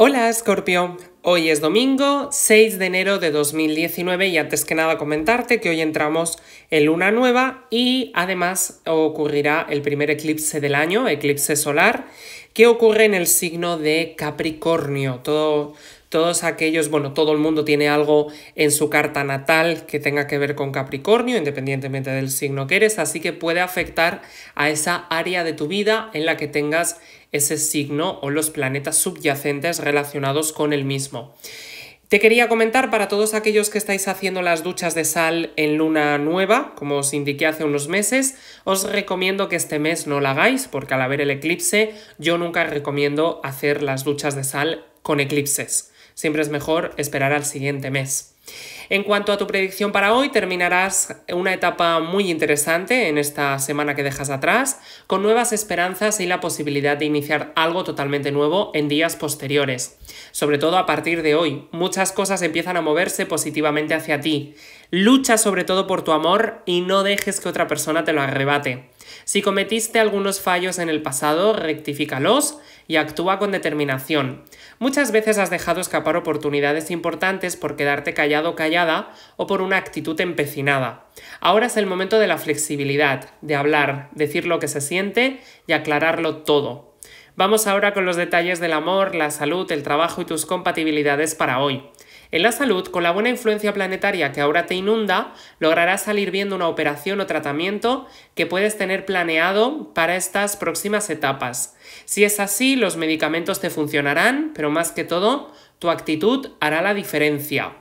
Hola Scorpio, hoy es domingo 6 de enero de 2019 y antes que nada comentarte que hoy entramos en luna nueva y además ocurrirá el primer eclipse del año, eclipse solar, que ocurre en el signo de Capricornio. Todo, todos aquellos, bueno, todo el mundo tiene algo en su carta natal que tenga que ver con Capricornio, independientemente del signo que eres, así que puede afectar a esa área de tu vida en la que tengas ese signo o los planetas subyacentes relacionados con el mismo. Te quería comentar para todos aquellos que estáis haciendo las duchas de sal en luna nueva, como os indiqué hace unos meses, os recomiendo que este mes no la hagáis, porque al haber el eclipse yo nunca recomiendo hacer las duchas de sal con eclipses. Siempre es mejor esperar al siguiente mes. En cuanto a tu predicción para hoy, terminarás una etapa muy interesante en esta semana que dejas atrás, con nuevas esperanzas y la posibilidad de iniciar algo totalmente nuevo en días posteriores. Sobre todo a partir de hoy, muchas cosas empiezan a moverse positivamente hacia ti. Lucha sobre todo por tu amor y no dejes que otra persona te lo arrebate. Si cometiste algunos fallos en el pasado, rectifícalos y actúa con determinación. Muchas veces has dejado escapar oportunidades importantes por quedarte callado o callada o por una actitud empecinada. Ahora es el momento de la flexibilidad, de hablar, decir lo que se siente y aclararlo todo. Vamos ahora con los detalles del amor, la salud, el trabajo y tus compatibilidades para hoy. En la salud, con la buena influencia planetaria que ahora te inunda, lograrás salir viendo una operación o tratamiento que puedes tener planeado para estas próximas etapas. Si es así, los medicamentos te funcionarán, pero más que todo, tu actitud hará la diferencia.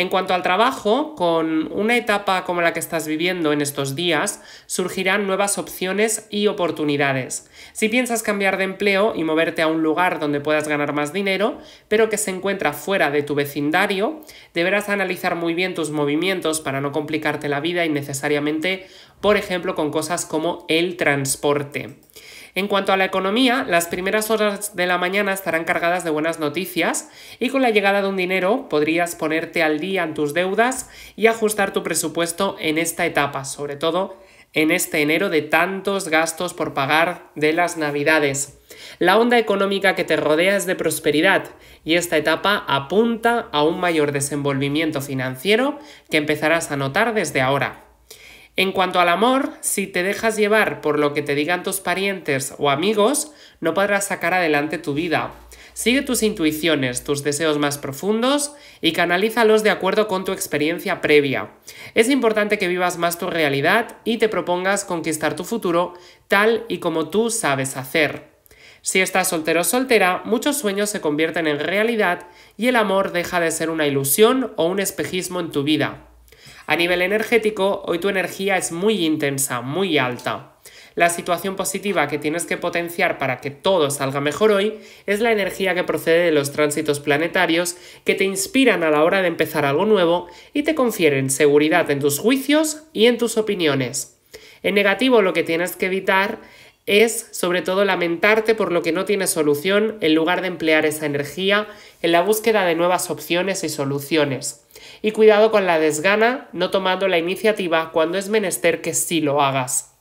En cuanto al trabajo, con una etapa como la que estás viviendo en estos días, surgirán nuevas opciones y oportunidades. Si piensas cambiar de empleo y moverte a un lugar donde puedas ganar más dinero, pero que se encuentra fuera de tu vecindario, deberás analizar muy bien tus movimientos para no complicarte la vida innecesariamente, por ejemplo, con cosas como el transporte. En cuanto a la economía, las primeras horas de la mañana estarán cargadas de buenas noticias y con la llegada de un dinero podrías ponerte al día en tus deudas y ajustar tu presupuesto en esta etapa, sobre todo en este enero de tantos gastos por pagar de las navidades. La onda económica que te rodea es de prosperidad y esta etapa apunta a un mayor desenvolvimiento financiero que empezarás a notar desde ahora. En cuanto al amor, si te dejas llevar por lo que te digan tus parientes o amigos, no podrás sacar adelante tu vida. Sigue tus intuiciones, tus deseos más profundos y canalízalos de acuerdo con tu experiencia previa. Es importante que vivas más tu realidad y te propongas conquistar tu futuro tal y como tú sabes hacer. Si estás soltero o soltera, muchos sueños se convierten en realidad y el amor deja de ser una ilusión o un espejismo en tu vida. A nivel energético, hoy tu energía es muy intensa, muy alta. La situación positiva que tienes que potenciar para que todo salga mejor hoy es la energía que procede de los tránsitos planetarios que te inspiran a la hora de empezar algo nuevo y te confieren seguridad en tus juicios y en tus opiniones. En negativo lo que tienes que evitar es sobre todo lamentarte por lo que no tiene solución en lugar de emplear esa energía en la búsqueda de nuevas opciones y soluciones. Y cuidado con la desgana, no tomando la iniciativa cuando es menester que sí lo hagas.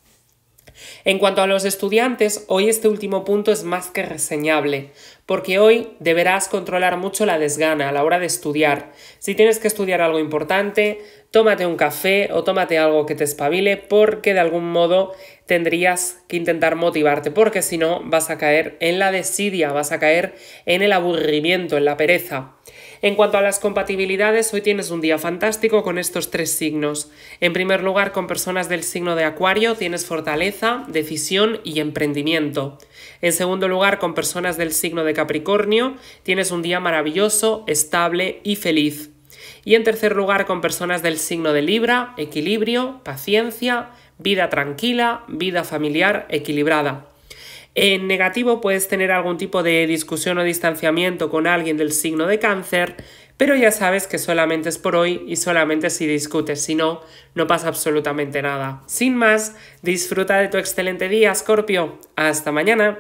En cuanto a los estudiantes, hoy este último punto es más que reseñable, porque hoy deberás controlar mucho la desgana a la hora de estudiar. Si tienes que estudiar algo importante, tómate un café o tómate algo que te espabile porque de algún modo tendrías que intentar motivarte, porque si no vas a caer en la desidia, vas a caer en el aburrimiento, en la pereza. En cuanto a las compatibilidades, hoy tienes un día fantástico con estos tres signos. En primer lugar, con personas del signo de Acuario tienes fortaleza, decisión y emprendimiento. En segundo lugar, con personas del signo de Capricornio, tienes un día maravilloso, estable y feliz. Y en tercer lugar, con personas del signo de Libra, equilibrio, paciencia, vida tranquila, vida familiar equilibrada. En negativo puedes tener algún tipo de discusión o distanciamiento con alguien del signo de cáncer, pero ya sabes que solamente es por hoy y solamente si discutes, si no, no pasa absolutamente nada. Sin más, disfruta de tu excelente día, Scorpio. Hasta mañana.